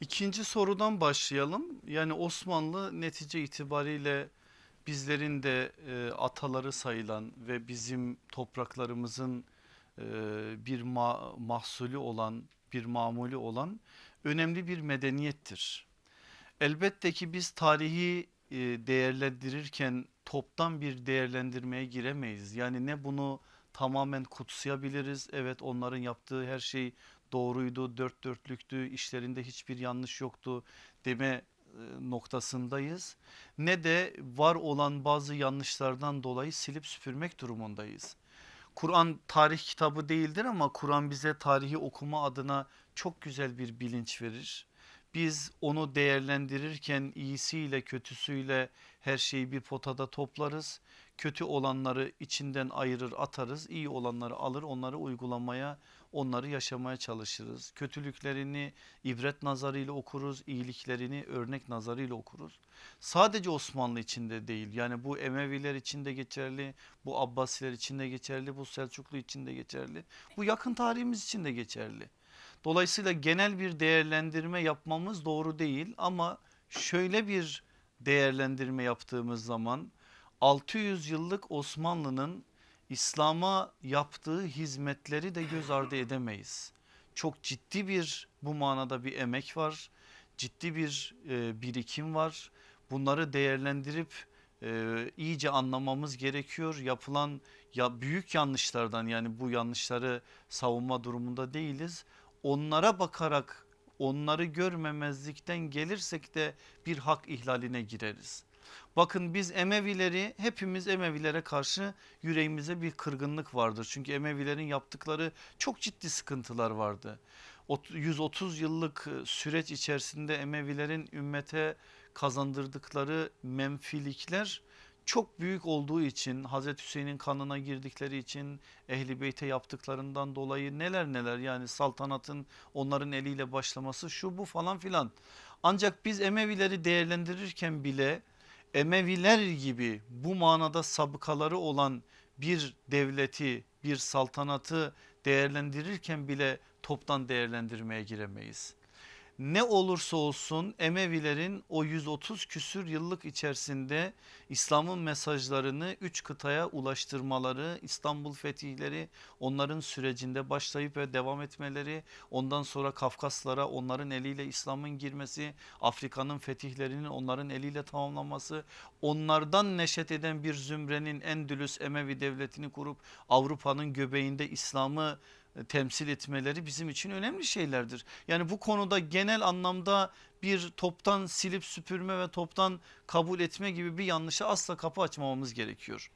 İkinci sorudan başlayalım. Yani Osmanlı netice itibariyle bizlerin de e, ataları sayılan ve bizim topraklarımızın e, bir ma mahsulü olan, bir mamulü olan önemli bir medeniyettir. Elbette ki biz tarihi e, değerlendirirken toptan bir değerlendirmeye giremeyiz. Yani ne bunu tamamen kutsayabiliriz. Evet onların yaptığı her şey doğruydu, dört dörtlüktü, işlerinde hiçbir yanlış yoktu deme e, noktasındayız ne de var olan bazı yanlışlardan dolayı silip süpürmek durumundayız. Kur'an tarih kitabı değildir ama Kur'an bize tarihi okuma adına çok güzel bir bilinç verir. Biz onu değerlendirirken iyisiyle kötüsüyle her şeyi bir potada toplarız. Kötü olanları içinden ayırır atarız. iyi olanları alır onları uygulamaya onları yaşamaya çalışırız. Kötülüklerini ibret nazarıyla okuruz, iyiliklerini örnek nazarıyla okuruz. Sadece Osmanlı içinde değil yani bu Emeviler içinde geçerli, bu Abbasiler içinde geçerli, bu Selçuklu içinde geçerli, bu yakın tarihimiz içinde geçerli. Dolayısıyla genel bir değerlendirme yapmamız doğru değil ama şöyle bir değerlendirme yaptığımız zaman 600 yıllık Osmanlı'nın İslam'a yaptığı hizmetleri de göz ardı edemeyiz. Çok ciddi bir bu manada bir emek var. Ciddi bir e, birikim var. Bunları değerlendirip e, iyice anlamamız gerekiyor. Yapılan ya büyük yanlışlardan yani bu yanlışları savunma durumunda değiliz onlara bakarak onları görmemezlikten gelirsek de bir hak ihlaline gireriz. Bakın biz Emevileri hepimiz Emevilere karşı yüreğimize bir kırgınlık vardır. Çünkü Emevilerin yaptıkları çok ciddi sıkıntılar vardı. 130 yıllık e, süreç içerisinde Emevilerin ümmete kazandırdıkları menfilikler çok büyük olduğu için Hazreti Hüseyin'in kanına girdikleri için Ehli Beyt'e yaptıklarından dolayı neler neler yani saltanatın onların eliyle başlaması şu bu falan filan. Ancak biz Emevileri değerlendirirken bile Emeviler gibi bu manada sabıkaları olan bir devleti bir saltanatı değerlendirirken bile toptan değerlendirmeye giremeyiz ne olursa olsun Emevilerin o 130 küsür yıllık içerisinde İslam'ın mesajlarını 3 kıtaya ulaştırmaları, İstanbul fetihleri onların sürecinde başlayıp ve devam etmeleri, ondan sonra Kafkaslara onların eliyle İslam'ın girmesi, Afrika'nın fetihlerinin onların eliyle tamamlanması, onlardan neşet eden bir zümrenin Endülüs Emevi devletini kurup Avrupa'nın göbeğinde İslam'ı e, temsil etmeleri bizim için önemli şeylerdir. Yani bu konuda genel anlamda bir toptan silip süpürme ve toptan kabul etme gibi bir yanlışa asla kapı açmamamız gerekiyor.